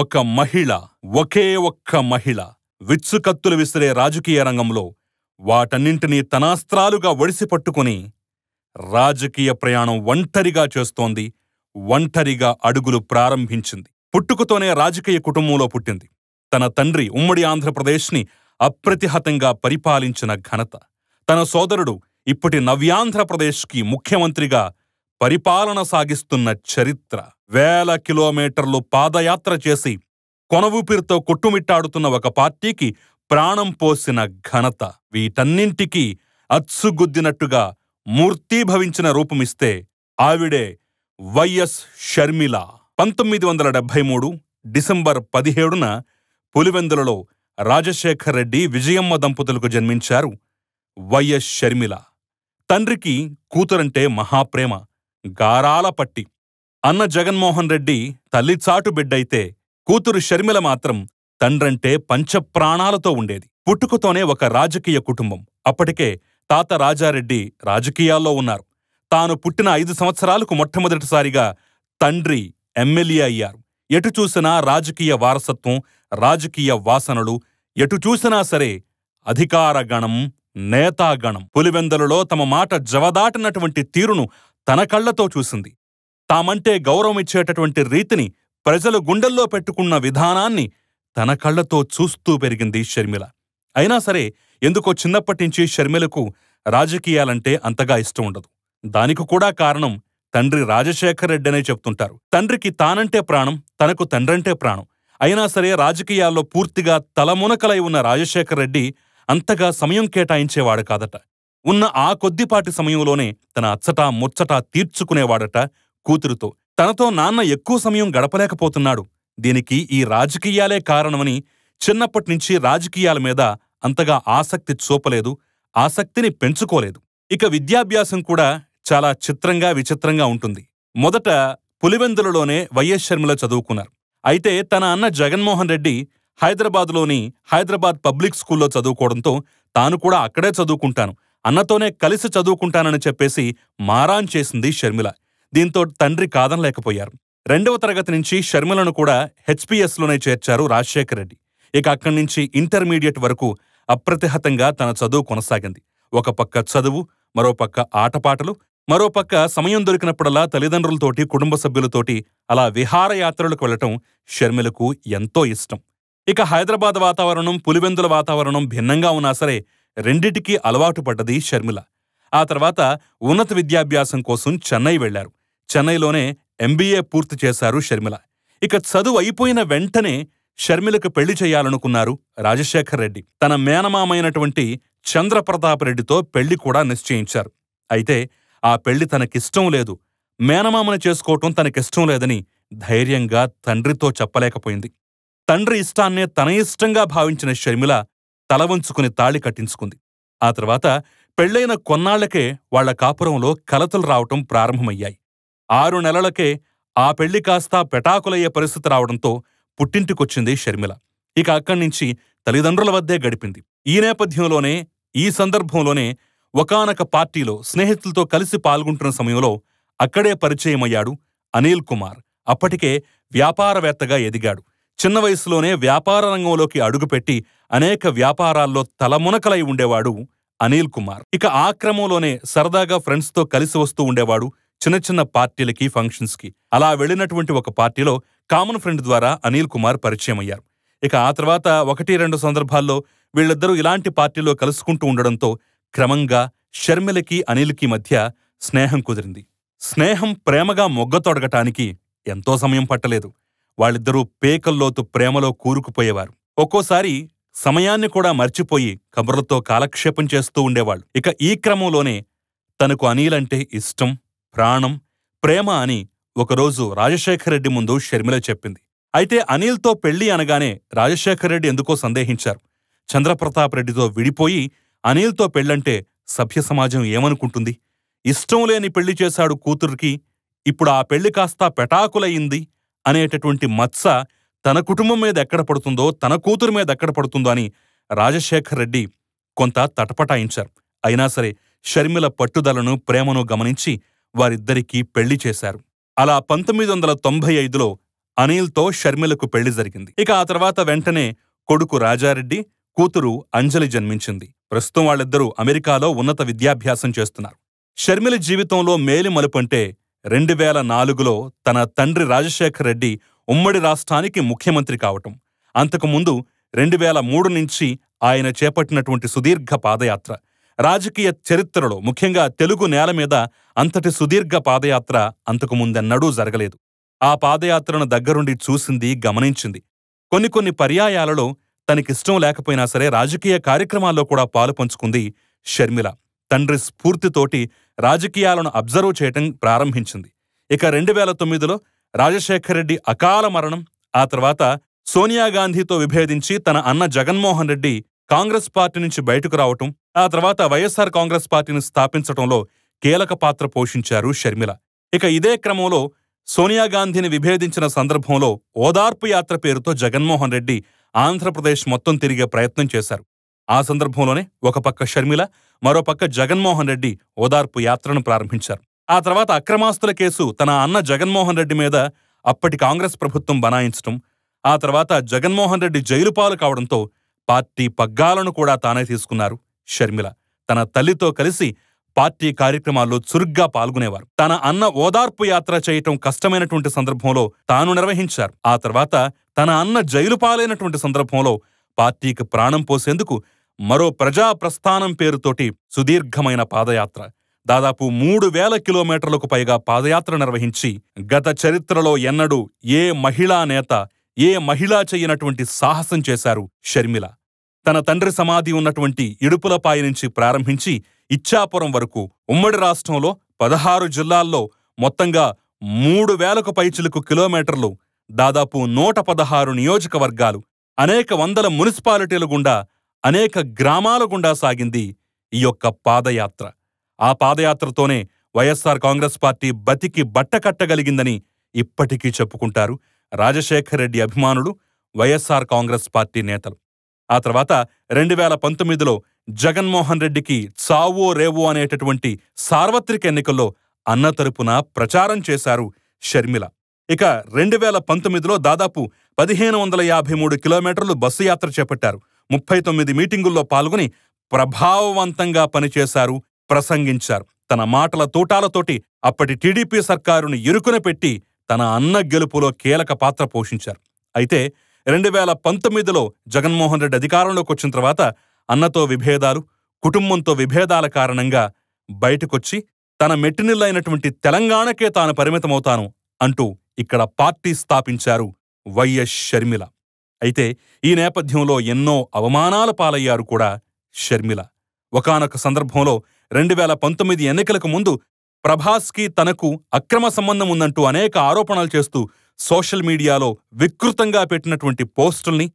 ఒక మహిళ ఒకే ఒక్క మహిళ విచ్చుకత్తులు విసిరే రాజకీయ రంగంలో వాటన్నింటినీ తనాస్త్రాలుగా ఒడిసి పట్టుకుని రాజకీయ ప్రయాణం ఒంటరిగా చేస్తోంది ఒంటరిగా అడుగులు ప్రారంభించింది పుట్టుకతోనే రాజకీయ కుటుంబంలో పుట్టింది తన తండ్రి ఉమ్మడి ఆంధ్రప్రదేశ్ని అప్రతిహతంగా పరిపాలించిన ఘనత తన సోదరుడు ఇప్పటి నవ్యాంధ్రప్రదేశ్కి ముఖ్యమంత్రిగా పరిపాలన సాగిస్తున్న చరిత్ర వేల కిలోమీటర్లు పాదయాత్ర చేసి కొనవుపిరితో కొట్టుమిట్టాడుతున్న ఒక పార్టీకి ప్రాణం పోసిన ఘనత వీటన్నింటికీ అచ్చుగుద్దినట్టుగా మూర్తీభవించిన రూపమిస్తే ఆవిడే వైఎస్ షర్మిల పంతొమ్మిది వందల డెబ్భై మూడు డిసెంబర్ పదిహేడున పులివెందులలో రాజశేఖర్ రెడ్డి విజయమ్మ దంపతులకు జన్మించారు వైఎస్ షర్మిల తండ్రికి కూతురంటే మహాప్రేమ గారాల పట్టి అన్న జగన్మోహన్ రెడ్డి తల్లి చాటు బిడ్డైతే కూతురు షర్మిల మాత్రం తండ్రంటే పంచప్రాణాలతో ఉండేది పుట్టుకతోనే ఒక రాజకీయ కుటుంబం అప్పటికే తాత రాజారెడ్డి రాజకీయాల్లో ఉన్నారు తాను పుట్టిన ఐదు సంవత్సరాలకు మొట్టమొదటిసారిగా తండ్రి ఎమ్మెల్యే అయ్యారు ఎటు చూసినా రాజకీయ వారసత్వం రాజకీయ వాసనలు ఎటు చూసినా సరే అధికారగణం నేతాగణం పులివెందలలో తమ మాట జవదాటినటువంటి తీరును తన కళ్లతో చూసింది తామంటే గౌరవం ఇచ్చేటటువంటి రీతిని ప్రజలు గుండెల్లో పెట్టుకున్న విధానాన్ని తన కళ్ళతో చూస్తూ పెరిగింది షర్మిల అయినా సరే ఎందుకో చిన్నప్పటి నుంచి షర్మిలకు రాజకీయాలంటే అంతగా ఇష్టం ఉండదు దానికి కూడా కారణం తండ్రి రాజశేఖర్ రెడ్డి అనే చెప్తుంటారు తండ్రికి తానంటే ప్రాణం తనకు తండ్రంటే ప్రాణం అయినా సరే రాజకీయాల్లో పూర్తిగా తలమునకలై ఉన్న రాజశేఖర్ రెడ్డి అంతగా సమయం కేటాయించేవాడు కాదట ఉన్న ఆ కొద్దిపాటి సమయంలోనే తన అచ్చటా ముచ్చటా తీర్చుకునేవాడట కూతురుతో తనతో నాన్న ఎక్కువ సమయం గడపలేకపోతున్నాడు దీనికి ఈ రాజకీయాలే కారణమని చిన్నప్పటినుంచి రాజకీయాల మీద అంతగా ఆసక్తి చూపలేదు ఆసక్తిని పెంచుకోలేదు ఇక విద్యాభ్యాసం కూడా చాలా చిత్రంగా విచిత్రంగా ఉంటుంది మొదట పులివెందులలోనే వైఎస్ షర్మిల చదువుకున్నారు అయితే తన అన్న జగన్మోహన్ రెడ్డి హైదరాబాద్లోని హైదరాబాద్ పబ్లిక్ స్కూల్లో చదువుకోవడంతో తాను కూడా అక్కడే చదువుకుంటాను అన్నతోనే కలిసి చదువుకుంటానని చెప్పేసి మారాన్ చేసింది షర్మిల దీంతో తండ్రి కాదనలేకపోయారు రెండవ తరగతి నుంచి షర్మిలను కూడా హెచ్పిఎస్లోనే చేర్చారు రాజశేఖర్ రెడ్డి ఇక అక్కడి నుంచి ఇంటర్మీడియట్ వరకు అప్రతిహతంగా తన చదువు కొనసాగింది ఒక పక్క చదువు మరోపక్క ఆటపాటలు మరోపక్క సమయం దొరికినప్పుడల్లా తల్లిదండ్రులతోటి కుటుంబ సభ్యులతోటి అలా విహారయాత్రలకు వెళ్లటం షర్మిలకు ఎంతో ఇష్టం ఇక హైదరాబాద్ వాతావరణం పులివెందుల వాతావరణం భిన్నంగా ఉన్నా సరే రెండిటికీ అలవాటు పడ్డది షర్మిల ఆ తర్వాత ఉన్నత విద్యాభ్యాసం కోసం చెన్నై వెళ్లారు చెన్నైలోనే ఎంబీఏ పూర్తి చేశారు షర్మిల ఇక చదువు అయిపోయిన వెంటనే షర్మిలకు పెళ్లి చేయాలనుకున్నారు రాజశేఖర్ రెడ్డి తన మేనమామైనటువంటి చంద్రప్రతాప్ రెడ్డితో పెళ్లి కూడా నిశ్చయించారు అయితే ఆ పెళ్లి తనకిష్టం లేదు మేనమామను చేసుకోవటం తనకిష్టం లేదని ధైర్యంగా తండ్రితో చెప్పలేకపోయింది తండ్రి ఇష్టాన్నే తన ఇష్టంగా భావించిన షర్మిల తల వంచుకుని తాళి కట్టించుకుంది ఆ తర్వాత పెళ్లైన కొన్నాళ్లకే వాళ్ల కాపురంలో కలతలు రావటం ప్రారంభమయ్యాయి ఆరు నెలలకే ఆ పెళ్లి కాస్త పెటాకులయ్యే పరిస్థితి రావడంతో పుట్టింటికొచ్చింది షర్మిల ఇక అక్కడి నుంచి తల్లిదండ్రుల వద్దే గడిపింది ఈ నేపథ్యంలోనే ఈ సందర్భంలోనే ఒకనొక పార్టీలో స్నేహితులతో కలిసి పాల్గొంటున్న సమయంలో అక్కడే పరిచయమయ్యాడు అనిల్ కుమార్ అప్పటికే వ్యాపారవేత్తగా ఎదిగాడు చిన్న వయసులోనే వ్యాపార రంగంలోకి అడుగుపెట్టి అనేక వ్యాపారాల్లో తలమునకలై ఉండేవాడు అనిల్ కుమార్ ఇక ఆ క్రమంలోనే సరదాగా ఫ్రెండ్స్తో కలిసి వస్తూ ఉండేవాడు చిన్న చిన్న పార్టీలకి ఫంక్షన్స్కి అలా వెళ్ళినటువంటి ఒక పార్టీలో కామన్ ఫ్రెండ్ ద్వారా అనిల్ కుమార్ పరిచయం అయ్యారు ఇక ఆ తర్వాత ఒకటి రెండు సందర్భాల్లో వీళ్ళిద్దరూ ఇలాంటి పార్టీలో కలుసుకుంటూ ఉండడంతో క్రమంగా షర్మిలకి అనిల్కి మధ్య స్నేహం కుదిరింది స్నేహం ప్రేమగా మొగ్గ తొడగటానికి ఎంతో సమయం పట్టలేదు వాళ్ళిద్దరూ పేకల్లోతు ప్రేమలో కూరుకుపోయేవారు ఒక్కోసారి సమయాన్ని కూడా మర్చిపోయి కబుర్లతో కాలక్షేపం చేస్తూ ఉండేవాళ్ళు ఇక ఈ క్రమంలోనే తనకు అనిలంటే ఇష్టం ప్రాణం ప్రేమ అని ఒకరోజు రాజశేఖర్ రెడ్డి ముందు షర్మిల చెప్పింది అయితే అనిల్తో పెళ్లి అనగానే రాజశేఖరరెడ్డి రెడ్డి ఎందుకో సందేహించారు చంద్రప్రతాప్ రెడ్డితో విడిపోయి అనిల్తో పెళ్లంటే సభ్య సమాజం ఏమనుకుంటుంది ఇష్టం లేని పెళ్లి చేశాడు కూతురికి ఇప్పుడు ఆ పెళ్లి కాస్త పెటాకులయింది అనేటటువంటి మత్స తన కుటుంబం మీద ఎక్కడ పడుతుందో తన కూతురు మీద ఎక్కడ పడుతుందో అని రాజశేఖర్ రెడ్డి కొంత తటపటాయించారు అయినా సరే షర్మిల పట్టుదలను ప్రేమను గమనించి వారిద్దరికీ పెళ్లి చేశారు అలా పంతొమ్మిది వందల తొంభై ఐదులో అనిల్తో షర్మిలకు పెళ్లి జరిగింది ఇక ఆ తర్వాత వెంటనే కొడుకు రాజారెడ్డి కూతురు అంజలి జన్మించింది ప్రస్తుతం వాళ్ళిద్దరూ అమెరికాలో ఉన్నత విద్యాభ్యాసం చేస్తున్నారు షర్మిల జీవితంలో మేలి మలుపంటే రెండు వేల నాలుగులో తన తండ్రి రాజశేఖర్ రెడ్డి ఉమ్మడి రాష్ట్రానికి ముఖ్యమంత్రి కావటం అంతకుముందు రెండు వేల మూడు నుంచి ఆయన చేపట్టినటువంటి సుదీర్ఘ పాదయాత్ర రాజకీయ చరిత్రలో ముఖ్యంగా తెలుగు నేల మీద అంతటి సుదీర్ఘ పాదయాత్ర అంతకు ముందెన్నడూ జరగలేదు ఆ పాదయాత్రను దగ్గరుండి చూసింది గమనించింది కొన్ని కొన్ని పర్యాయాలలో తనకిష్టం లేకపోయినా సరే రాజకీయ కార్యక్రమాల్లో కూడా పాలు పంచుకుంది షర్మిల తండ్రి స్ఫూర్తితోటి రాజకీయాలను అబ్జర్వ్ చేయటం ప్రారంభించింది ఇక రెండు వేల తొమ్మిదిలో రాజశేఖర రెడ్డి అకాల మరణం ఆ తర్వాత సోనియా గాంధీతో విభేదించి తన అన్న జగన్మోహన్ రెడ్డి కాంగ్రెస్ పార్టీ నుంచి బయటకు రావటం ఆ తర్వాత వైఎస్ఆర్ కాంగ్రెస్ పార్టీని స్థాపించడంలో కీలక పాత్ర పోషించారు షర్మిల ఇక ఇదే క్రమంలో సోనియా గాంధీని విభేదించిన సందర్భంలో ఓదార్పు యాత్ర పేరుతో జగన్మోహన్ రెడ్డి ఆంధ్రప్రదేశ్ మొత్తం తిరిగే ప్రయత్నం చేశారు ఆ సందర్భంలోనే ఒక పక్క షర్మిల మరోపక్క జగన్మోహన్ రెడ్డి ఓదార్పు యాత్రను ప్రారంభించారు ఆ తర్వాత అక్రమాస్తుల కేసు తన అన్న జగన్మోహన్ రెడ్డి మీద అప్పటి కాంగ్రెస్ ప్రభుత్వం బనాయించటం ఆ తర్వాత జగన్మోహన్ రెడ్డి జైలుపాలు కావడంతో పార్టీ పగ్గాలను కూడా తానే తీసుకున్నారు షర్మిల తన తల్లితో కలిసి పార్టీ కార్యక్రమాల్లో చురుగ్గా పాల్గొనేవారు తన అన్న ఓదార్పు యాత్ర చేయటం కష్టమైనటువంటి సందర్భంలో తాను నిర్వహించారు ఆ తర్వాత తన అన్న జైలు పాలైనటువంటి సందర్భంలో పార్టీకి ప్రాణం పోసేందుకు మరో ప్రజాప్రస్థానం పేరుతోటి సుదీర్ఘమైన పాదయాత్ర దాదాపు మూడు వేల కిలోమీటర్లకు పైగా పాదయాత్ర నిర్వహించి గత చరిత్రలో ఎన్నడూ ఏ మహిళా నేత ఏ మహిళా చెయ్యనటువంటి సాహసం చేశారు షర్మిల తన తండ్రి సమాధి ఉన్నటువంటి ఇడుపులపాయ నుంచి ప్రారంభించి ఇచ్చాపురం వరకు ఉమ్మడి రాష్ట్రంలో పదహారు జిల్లాల్లో మొత్తంగా మూడు వేలకు పైచిలకు కిలోమీటర్లు దాదాపు నూట పదహారు నియోజకవర్గాలు అనేక వందల మున్సిపాలిటీల గుండా అనేక గ్రామాల గుండా సాగింది ఈ యొక్క పాదయాత్ర ఆ పాదయాత్రతోనే వైఎస్ఆర్ కాంగ్రెస్ పార్టీ బతికి బట్టకట్టగలిగిందని ఇప్పటికీ చెప్పుకుంటారు రాజశేఖర్ రెడ్డి అభిమానులు వైఎస్ఆర్ కాంగ్రెస్ పార్టీ నేతలు ఆ తర్వాత రెండు వేల పంతొమ్మిదిలో జగన్మోహన్ రెడ్డికి చావో రేవో అనేటటువంటి సార్వత్రిక ఎన్నికల్లో అన్న తరపున ప్రచారం చేశారు షర్మిల ఇక రెండు వేల పంతొమ్మిదిలో దాదాపు పదిహేను వందల యాభై మూడు కిలోమీటర్లు బస్సు యాత్ర చేపట్టారు ముప్పై తొమ్మిది మీటింగుల్లో పాల్గొని ప్రభావవంతంగా పనిచేశారు ప్రసంగించారు తన మాటల తూటాలతోటి అప్పటి టీడీపీ సర్కారును ఇరుకున పెట్టి తన అన్న గెలుపులో కీలక పాత్ర పోషించారు అయితే రెండు వేల పంతొమ్మిదిలో జగన్మోహన్ రెడ్డి అధికారంలోకి వచ్చిన తర్వాత అన్నతో విభేదాలు కుటుంబంతో విభేదాల కారణంగా బయటకొచ్చి తన మెట్టినిల్లైనటువంటి తెలంగాణకే తాను పరిమితమవుతాను అంటూ ఇక్కడ పార్టీ స్థాపించారు వైఎస్ షర్మిల అయితే ఈ నేపథ్యంలో ఎన్నో అవమానాల పాలయ్యారు కూడా షర్మిల ఒకనొక సందర్భంలో రెండు వేల పంతొమ్మిది ఎన్నికలకు ముందు ప్రభాస్కి తనకు అక్రమ సంబంధం ఉందంటూ అనేక ఆరోపణలు చేస్తూ సోషల్ మీడియాలో వికృతంగా పెట్టినటువంటి పోస్టుల్ని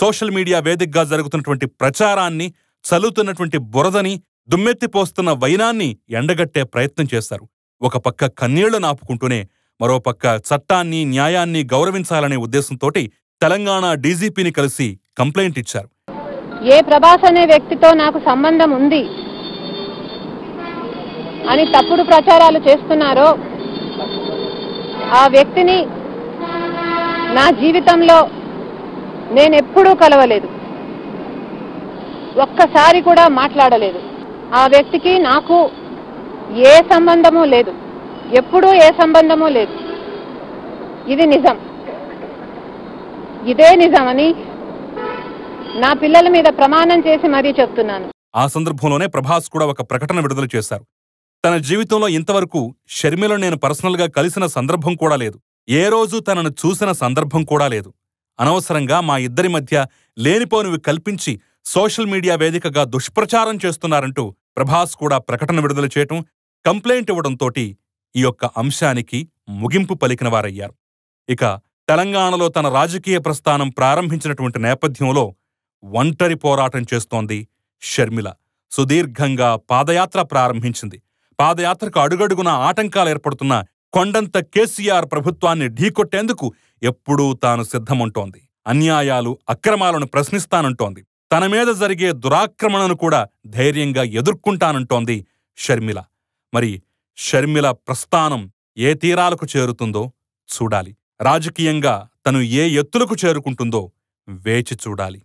సోషల్ మీడియా వేదికగా జరుగుతున్నటువంటి ప్రచారాన్ని చల్లుతున్నటువంటి బురదని దుమ్మెత్తిపోస్తున్న వైనాన్ని ఎండగట్టే ప్రయత్నం చేశారు ఒక పక్క కన్నీళ్లు నాపుకుంటూనే మరోపక్క చట్టాన్ని న్యాయాన్ని గౌరవించాలనే ఉద్దేశంతోటి తెలంగాణ డీజీపీని కలిసి కంప్లైంట్ ఇచ్చారు ఏ ప్రభాస్ అనే వ్యక్తితో నాకు సంబంధం ఉంది అని తప్పుడు ప్రచారాలు చేస్తున్నారో ఆ వ్యక్తిని నా జీవితంలో నేను ఎప్పుడూ కలవలేదు ఒక్కసారి కూడా మాట్లాడలేదు ఆ వ్యక్తికి నాకు ఏ సంబంధము లేదు ఎప్పుడూ ఏ సంబంధము లేదు ఇది నిజం ఇదే నిజమని నా పిల్లల మీద ప్రమాణం చేసి మరీ చెప్తున్నాను ఆ సందర్భంలోనే ప్రభాస్ కూడా ఒక ప్రకటన విడుదల చేశారు తన జీవితంలో ఇంతవరకు షర్మిల నేను పర్సనల్గా కలిసిన సందర్భం కూడా లేదు ఏ రోజు తనను చూసిన సందర్భం కూడా లేదు అనవసరంగా మా ఇద్దరి మధ్య లేనిపోనివి కల్పించి సోషల్ మీడియా వేదికగా దుష్ప్రచారం చేస్తున్నారంటూ ప్రభాస్ కూడా ప్రకటన విడుదల చేయటం కంప్లైంట్ ఇవ్వడంతో ఈ యొక్క అంశానికి ముగింపు పలికిన వారయ్యారు ఇక తెలంగాణలో తన రాజకీయ ప్రస్థానం ప్రారంభించినటువంటి నేపథ్యంలో ఒంటరి పోరాటం చేస్తోంది షర్మిల సుదీర్ఘంగా పాదయాత్ర ప్రారంభించింది పాదయాత్రకు అడుగడుగున ఆటంకాలు ఏర్పడుతున్న కొండంత కేసీఆర్ ప్రభుత్వాన్ని ఢీకొట్టేందుకు ఎప్పుడూ తాను సిద్ధమంటోంది అన్యాయాలు అక్రమాలను ప్రశ్నిస్తానంటోంది తన మీద జరిగే దురాక్రమణను కూడా ధైర్యంగా ఎదుర్కొంటానంటోంది షర్మిల మరి షర్మిల ప్రస్థానం ఏ తీరాలకు చేరుతుందో చూడాలి రాజకీయంగా తను ఏ ఎత్తులకు చేరుకుంటుందో వేచి చూడాలి